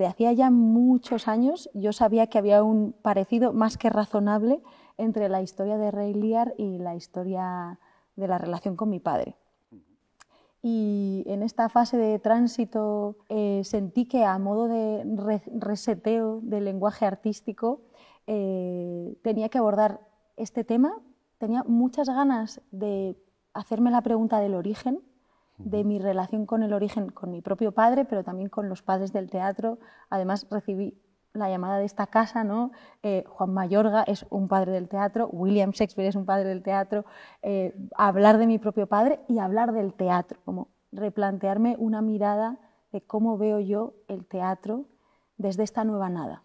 de hacía ya muchos años yo sabía que había un parecido más que razonable entre la historia de Rey y la historia de la relación con mi padre. Y en esta fase de tránsito eh, sentí que a modo de reseteo del lenguaje artístico eh, tenía que abordar este tema. Tenía muchas ganas de hacerme la pregunta del origen, de mi relación con el origen, con mi propio padre, pero también con los padres del teatro. Además, recibí la llamada de esta casa, ¿no? Eh, Juan Mayorga es un padre del teatro, William Shakespeare es un padre del teatro, eh, hablar de mi propio padre y hablar del teatro, como replantearme una mirada de cómo veo yo el teatro desde esta nueva nada.